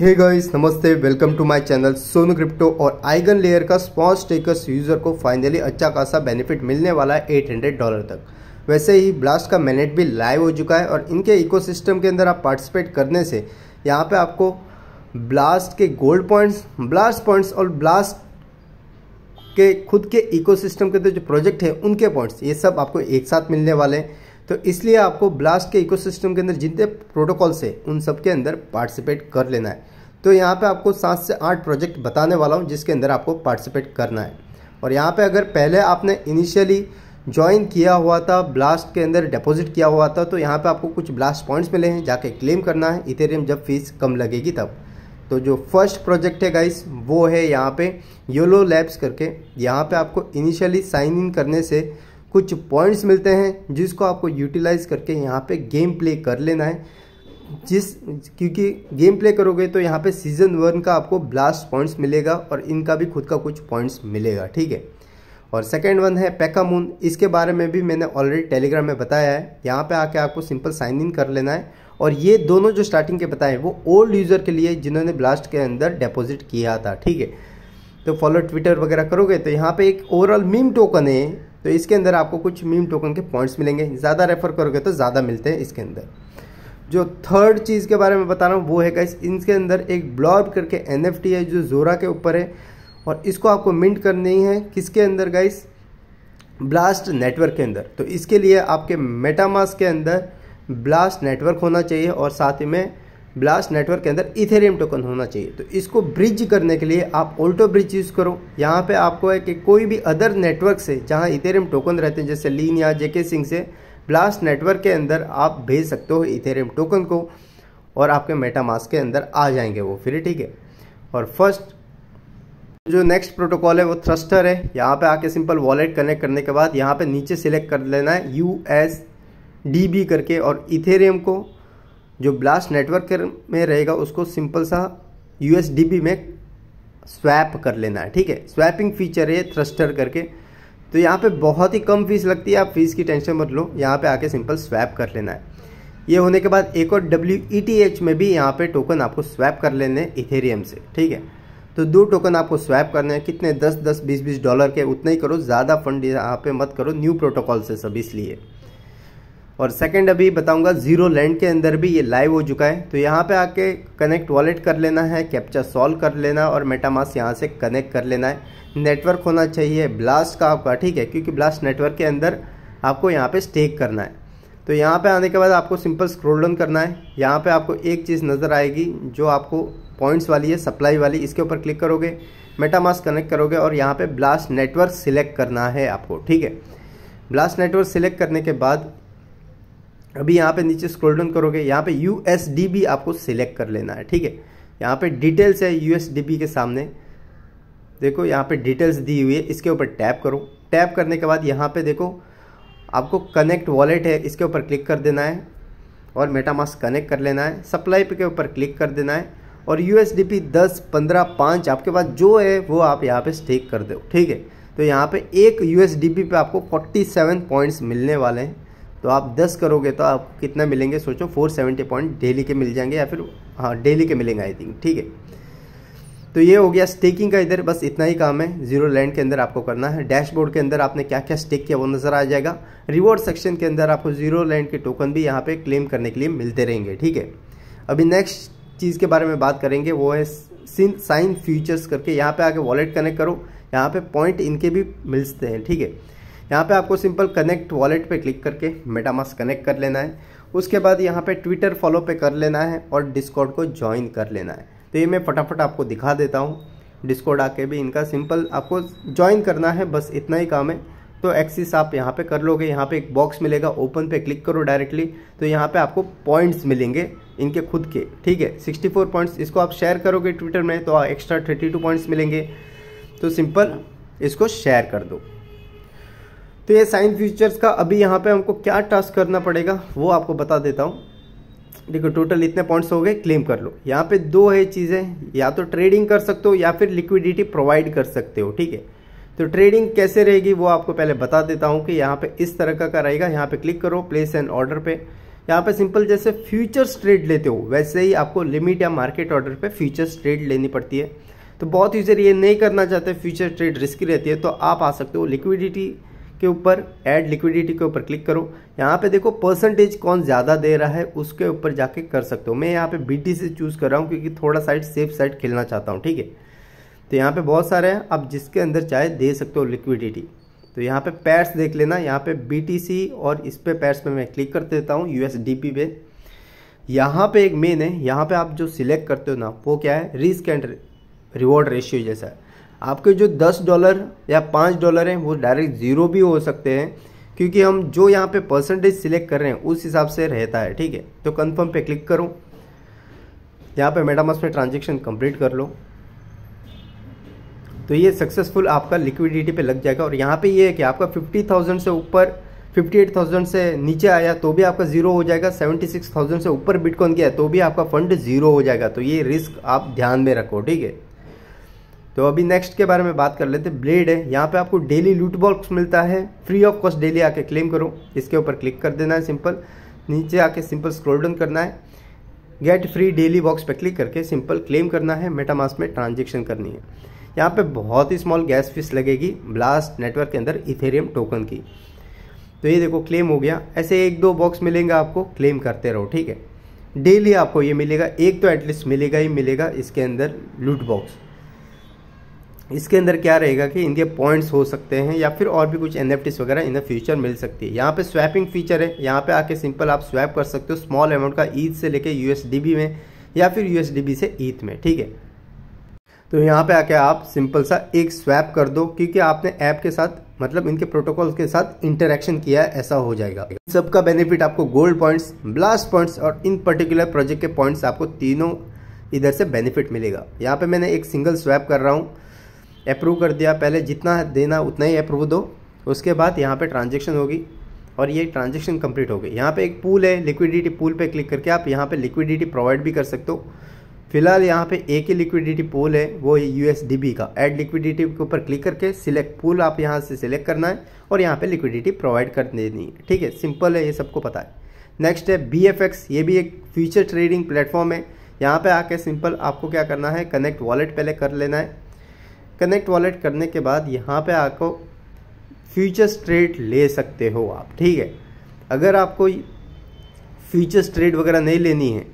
हे guys नमस्ते welcome to my channel Sonu crypto और EigenLayer का स्पॉन्स टेकर्स यूज़र को फाइनली अच्छा खासा बेनिफिट मिलने वाला है 800 डॉलर तक वैसे ही ब्लास्ट का मैनेट भी लाइव हो चुका है और इनके इकोसिस्टम के अंदर आप पार्टिसिपेट करने से यहाँ पे आपको ब्लास्ट के गोल्ड पॉइंट्स ब्लास्ट पॉइंट्स और ब्लास्ट के खुद के इको के अंदर जो प्रोजेक्ट है उनके पॉइंट्स ये सब आपको एक साथ मिलने वाले हैं तो इसलिए आपको ब्लास्ट के इकोसिस्टम के अंदर जितने प्रोटोकॉल्स है उन सब के अंदर पार्टिसिपेट कर लेना है तो यहाँ पे आपको सात से आठ प्रोजेक्ट बताने वाला हूँ जिसके अंदर आपको पार्टिसिपेट करना है और यहाँ पे अगर पहले आपने इनिशियली ज्वाइन किया हुआ था ब्लास्ट के अंदर डिपॉजिट किया हुआ था तो यहाँ पे आपको कुछ ब्लास्ट पॉइंट्स मिले हैं जाके क्लेम करना है इथेरियम जब फीस कम लगेगी तब तो जो फर्स्ट प्रोजेक्ट है गाइस वो है यहाँ पे योलो लैब्स करके यहाँ पे आपको इनिशियली साइन इन करने से कुछ पॉइंट्स मिलते हैं जिसको आपको यूटिलाइज करके यहाँ पे गेम प्ले कर लेना है जिस क्योंकि गेम प्ले करोगे तो यहाँ पे सीजन वन का आपको ब्लास्ट पॉइंट्स मिलेगा और इनका भी खुद का कुछ पॉइंट्स मिलेगा ठीक है और सेकेंड वन है पैकामून इसके बारे में भी मैंने ऑलरेडी टेलीग्राम में बताया है यहाँ पे आके आपको सिंपल साइन इन कर लेना है और ये दोनों जो स्टार्टिंग के बताए वो ओल्ड यूज़र के लिए जिन्होंने ब्लास्ट के अंदर डिपॉजिट किया था ठीक है तो फॉलो ट्विटर वगैरह करोगे तो यहाँ पे एक ओवरऑल मीम टोकन है तो इसके अंदर आपको कुछ मीम टोकन के पॉइंट्स मिलेंगे ज़्यादा रेफर करोगे तो ज़्यादा मिलते हैं इसके अंदर जो थर्ड चीज़ के बारे में बता रहा हूँ वो है गाइस इनके अंदर एक ब्लॉब करके एन है जो जोरा के ऊपर है और इसको आपको मिंट करनी है किसके अंदर गाइस ब्लास्ट नेटवर्क के अंदर तो इसके लिए आपके मेटामास के अंदर ब्लास्ट नेटवर्क होना चाहिए और साथ ही में ब्लास्ट नेटवर्क के अंदर इथेरियम टोकन होना चाहिए तो इसको ब्रिज करने के लिए आप ऑल्टो ब्रिज यूज़ करो यहाँ पे आपको है कि कोई भी अदर नेटवर्क से जहाँ इथेरियम टोकन रहते हैं जैसे लीन या जेके सिंह से ब्लास्ट नेटवर्क के अंदर आप भेज सकते हो इथेरियम टोकन को और आपके मेटामास के अंदर आ जाएंगे वो फिर ठीक है और फर्स्ट जो नेक्स्ट प्रोटोकॉल है वो थ्रस्टर है यहाँ पर आके सिंपल वॉलेट कनेक्ट करने के बाद यहाँ पर नीचे सिलेक्ट कर लेना है यू एस डी बी करके और इथेरियम को जो ब्लास्ट नेटवर्क में रहेगा उसको सिंपल सा यू में स्वैप कर लेना है ठीक है स्वैपिंग फीचर है थ्रस्टर करके तो यहाँ पे बहुत ही कम फीस लगती है आप फीस की टेंशन मत लो यहाँ पे आके सिंपल स्वैप कर लेना है ये होने के बाद एक और डब्ल्यू e में भी यहाँ पे टोकन आपको स्वैप कर लेने इथेरियम से ठीक है तो दो टोकन आपको स्वैप करने हैं कितने दस दस बीस बीस डॉलर के उतना ही करो ज़्यादा फंड यहाँ पे मत करो न्यू प्रोटोकॉल से सब इसलिए और सेकंड अभी बताऊंगा जीरो लैंड के अंदर भी ये लाइव हो चुका है तो यहाँ पे आके कनेक्ट वॉलेट कर लेना है कैप्चा सॉल्व कर लेना और मेटामास यहाँ से कनेक्ट कर लेना है नेटवर्क होना चाहिए ब्लास्ट का आपका ठीक है क्योंकि ब्लास्ट नेटवर्क के अंदर आपको यहाँ पे स्टेक करना है तो यहाँ पे आने के बाद आपको सिंपल स्क्रोल डाउन करना है यहाँ पे आपको एक चीज़ नज़र आएगी जो आपको पॉइंट्स वाली है सप्लाई वाली इसके ऊपर क्लिक करोगे मेटामास कनेक्ट करोगे और यहाँ पे ब्लास्ट नेटवर्क सिलेक्ट करना है आपको ठीक है ब्लास्ट नेटवर्क सिलेक्ट करने के बाद अभी यहाँ पे नीचे स्क्रॉल डाउन करोगे यहाँ पे यू भी आपको सिलेक्ट कर लेना है ठीक है यहाँ पे डिटेल्स है यू के सामने देखो यहाँ पे डिटेल्स दी हुई है इसके ऊपर टैप करो टैप करने के बाद यहाँ पे देखो आपको कनेक्ट वॉलेट है इसके ऊपर क्लिक कर देना है और मेटामास कनेक्ट कर लेना है सप्लाई के ऊपर क्लिक कर देना है और यू एस डी पी दस पंद्रह पाँच आपके पास जो है वो आप यहाँ पे स्टेक कर दो ठीक है तो यहाँ पे एक यू एस डी पी पे आपको फोर्टी सेवन पॉइंट्स मिलने वाले हैं तो आप दस करोगे तो आप कितना मिलेंगे सोचो फोर सेवेंटी पॉइंट डेली के मिल जाएंगे या फिर हाँ डेली के मिलेंगे आई थिंक ठीक है तो ये हो गया स्टेकिंग का इधर बस इतना ही काम है जीरो लैंड के अंदर आपको करना है डैशबोर्ड के अंदर आपने क्या क्या स्टेक किया वो नज़र आ जाएगा रिवॉर्ड सेक्शन के अंदर आपको जीरो लैंड के टोकन भी यहाँ पे क्लेम करने के लिए मिलते रहेंगे ठीक है अभी नेक्स्ट चीज़ के बारे में बात करेंगे वो है साइन फ्यूचर्स करके यहाँ पे आके वॉलेट कनेक्ट करो यहाँ पे पॉइंट इनके भी मिलते हैं ठीक है यहाँ पे आपको सिंपल कनेक्ट वॉलेट पे क्लिक करके मेटामास कनेक्ट कर लेना है उसके बाद यहाँ पे ट्विटर फॉलो पे कर लेना है और डिस्कॉर्ड को ज्वाइन कर लेना है तो ये मैं फटाफट आपको दिखा देता हूँ डिस्कॉर्ड आके भी इनका सिंपल आपको ज्वाइन करना है बस इतना ही काम है तो एक्सिस आप यहाँ पे कर लोगे यहाँ पे एक बॉक्स मिलेगा ओपन पे क्लिक करो डायरेक्टली तो यहाँ पे आपको पॉइंट्स मिलेंगे इनके खुद के ठीक है 64 पॉइंट्स इसको आप शेयर करोगे ट्विटर में तो एक्स्ट्रा 32 पॉइंट्स मिलेंगे तो सिंपल इसको शेयर कर दो तो ये साइन फ्यूचर्स का अभी यहाँ पे हमको क्या टास्क करना पड़ेगा वो आपको बता देता हूँ देखो टोटल इतने पॉइंट्स हो गए क्लेम कर लो यहाँ पे दो है चीज़ें या तो ट्रेडिंग कर सकते हो या फिर लिक्विडिटी प्रोवाइड कर सकते हो ठीक है तो ट्रेडिंग कैसे रहेगी वो आपको पहले बता देता हूँ कि यहाँ पे इस तरह का रहेगा यहाँ पे क्लिक करो प्लेस एंड ऑर्डर पे यहाँ पे सिंपल जैसे फ्यूचर्स ट्रेड लेते हो वैसे ही आपको लिमिट या मार्केट ऑर्डर पे फ्यूचर्स ट्रेड लेनी पड़ती है तो बहुत यूजर ये नहीं करना चाहते फ्यूचर ट्रेड रिस्की रहती है तो आप आ सकते हो लिक्विडिटी के ऊपर ऐड लिक्विडिटी के ऊपर क्लिक करो यहाँ पे देखो परसेंटेज कौन ज़्यादा दे रहा है उसके ऊपर जाके कर सकते हो मैं यहाँ पे बी से चूज़ कर रहा हूँ क्योंकि थोड़ा साइड सेफ साइड खेलना चाहता हूँ ठीक है तो यहाँ पे बहुत सारे हैं आप जिसके अंदर चाहे दे सकते हो लिक्विडिटी तो यहाँ पे पैर्स देख लेना यहाँ पे बी और इस पर पैर्स पे मैं क्लिक कर देता हूँ यू पे यहाँ पे एक मेन है यहाँ पे आप जो सिलेक्ट करते हो ना वो क्या है रिस्क एंड रिवॉर्ड रेशियो जैसा है आपके जो दस डॉलर या पाँच डॉलर हैं वो डायरेक्ट ज़ीरो भी हो सकते हैं क्योंकि हम जो यहाँ पे परसेंटेज सिलेक्ट कर रहे हैं उस हिसाब से रहता है ठीक है तो कन्फर्म पे क्लिक करूँ यहाँ पे मेटामास में ट्रांजेक्शन कंप्लीट कर लो तो ये सक्सेसफुल आपका लिक्विडिटी पे लग जाएगा और यहाँ पे ये है कि आपका 50,000 से ऊपर 58,000 से नीचे आया तो भी आपका ज़ीरो हो जाएगा 76,000 से ऊपर बिटकॉइन गया तो भी आपका फंड ज़ीरो हो जाएगा तो ये रिस्क आप ध्यान में रखो ठीक है तो अभी नेक्स्ट के बारे में बात कर लेते ब्लेड है यहाँ पे आपको डेली लूट बॉक्स मिलता है फ्री ऑफ कॉस्ट डेली आके क्लेम करो इसके ऊपर क्लिक कर देना है सिंपल नीचे आके सिंपल स्क्रॉल डाउन करना है गेट फ्री डेली बॉक्स पे क्लिक करके सिंपल क्लेम करना है मेटामास में ट्रांजेक्शन करनी है यहाँ पर बहुत ही स्मॉल गैस फीस लगेगी ब्लास्ट नेटवर्क के अंदर इथेरियम टोकन की तो ये देखो क्लेम हो गया ऐसे एक दो बॉक्स मिलेंगे आपको क्लेम करते रहो ठीक है डेली आपको ये मिलेगा एक तो एटलीस्ट मिलेगा ही मिलेगा इसके अंदर लूट बॉक्स इसके अंदर क्या रहेगा कि इनके पॉइंट्स हो सकते हैं या फिर और भी कुछ एन वगैरह इन द फ्यूचर मिल सकती है यहाँ पे स्वैपिंग फीचर है यहाँ पे आके सिंपल आप स्वैप कर सकते हो स्मॉल अमाउंट का ईद से लेके यूएसडीबी में या फिर यू से ईद में ठीक है तो यहाँ पे आके आप सिंपल सा एक स्वैप कर दो क्योंकि आपने ऐप के साथ मतलब इनके प्रोटोकॉल के साथ इंटरेक्शन किया है ऐसा हो जाएगा इन बेनिफिट आपको गोल्ड पॉइंट्स ब्लास्ट पॉइंट्स और इन पर्टिकुलर प्रोजेक्ट के पॉइंट्स आपको तीनों इधर से बेनिफिट मिलेगा यहाँ पे मैंने एक सिंगल स्वैप कर रहा हूँ अप्रूव कर दिया पहले जितना देना उतना ही अप्रूव दो उसके बाद यहाँ पे ट्रांजेक्शन होगी और ये ट्रांजेक्शन कंप्लीट हो गई यहाँ पे एक पूल है लिक्विडिटी पूल पे क्लिक करके आप यहाँ पे लिक्विडिटी प्रोवाइड भी कर सकते हो फिलहाल यहाँ पे एक ही लिक्विडिटी पूल है वो डी यू का एड लिक्विडिटी के ऊपर क्लिक करके सिलेक्ट पूल आप यहाँ से सिलेक्ट करना है और यहाँ पर लिक्विडिटी प्रोवाइड कर देनी है ठीक है सिंपल है ये सबको पता है नेक्स्ट है बी ये भी एक फ्यूचर ट्रेडिंग प्लेटफॉर्म है यहाँ पे आके सिंपल आपको क्या करना है कनेक्ट वॉलेट पहले कर लेना है कनेक्ट वॉलेट करने के बाद यहाँ पे आपको फ्यूचर्स ट्रेड ले सकते हो आप ठीक है अगर आपको फ्यूचर्स ट्रेड वगैरह नहीं लेनी है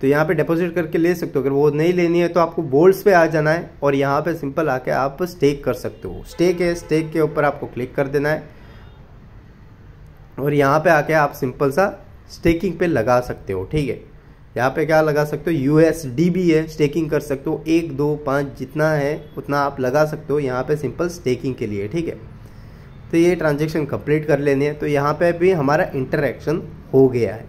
तो यहाँ पे डिपॉजिट करके ले सकते हो अगर वो नहीं लेनी है तो आपको बोल्ड्स पे आ जाना है और यहाँ पे सिंपल आके आप स्टेक कर सकते हो स्टेक है स्टेक के ऊपर आपको क्लिक कर देना है और यहाँ पे आके आप सिंपल सा स्टेकिंग पे लगा सकते हो ठीक है यहाँ पे क्या लगा सकते हो डी भी है स्टेकिंग कर सकते हो एक दो पाँच जितना है उतना आप लगा सकते हो यहाँ पे सिंपल स्टेकिंग के लिए ठीक है तो ये ट्रांजेक्शन कंप्लीट कर लेनी है तो यहाँ पे भी हमारा इंटरेक्शन हो गया है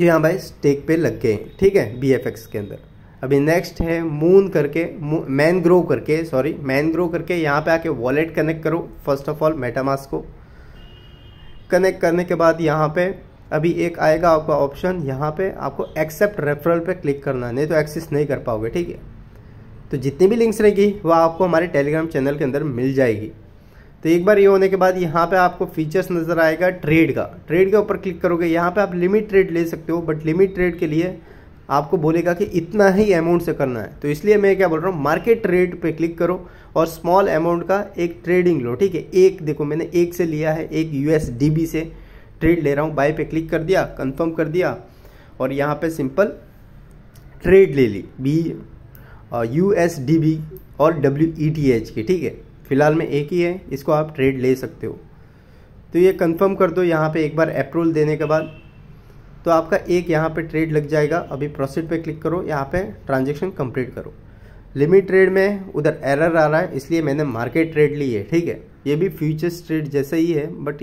जो यहाँ भाई स्टेक पे लग गए ठीक है बी के अंदर अभी नेक्स्ट है मून करके मैन ग्रो करके सॉरी मैन ग्रो करके यहाँ पे आके वॉलेट कनेक्ट करो फर्स्ट ऑफ ऑल मेटामास को कनेक्ट करने के बाद यहाँ पे अभी एक आएगा आपका ऑप्शन यहाँ पे आपको एक्सेप्ट रेफरल पे क्लिक करना नहीं तो एक्सेस नहीं कर पाओगे ठीक है तो जितनी भी लिंक्स रहेगी वह आपको हमारे टेलीग्राम चैनल के अंदर मिल जाएगी तो एक बार ये होने के बाद यहाँ पे आपको फीचर्स नज़र आएगा ट्रेड का ट्रेड के ऊपर क्लिक करोगे यहाँ पे आप लिमिट ट्रेड ले सकते हो बट लिमिट ट्रेड के लिए आपको बोलेगा कि इतना ही अमाउंट से करना है तो इसलिए मैं क्या बोल रहा हूँ मार्केट ट्रेड पे क्लिक करो और स्मॉल अमाउंट का एक ट्रेडिंग लो ठीक है एक देखो मैंने एक से लिया है एक यू से ट्रेड ले रहा हूँ बाय पे क्लिक कर दिया कंफर्म कर दिया और यहाँ पे सिंपल ट्रेड ले ली B U S D B और डब्ल्यू ई टी एच की ठीक है फिलहाल में एक ही है इसको आप ट्रेड ले सकते हो तो ये कंफर्म कर दो यहाँ पे एक बार अप्रूवल देने के बाद तो आपका एक यहाँ पे ट्रेड लग जाएगा अभी प्रोसीड पे क्लिक करो यहाँ पे ट्रांजेक्शन कंप्लीट करो लिमिट ट्रेड में उधर एरर आ रहा है इसलिए मैंने मार्केट ट्रेड ली है ठीक है ये भी फ्यूचर्स ट्रेड जैसा ही है बट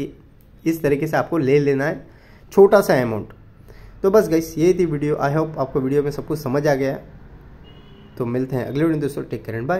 इस तरीके से आपको ले लेना है छोटा सा अमाउंट तो बस गई ये थी वीडियो आई होप आपको वीडियो में सब कुछ समझ आ गया तो मिलते हैं अगले वीडियो दोस्तों टेक करें बाय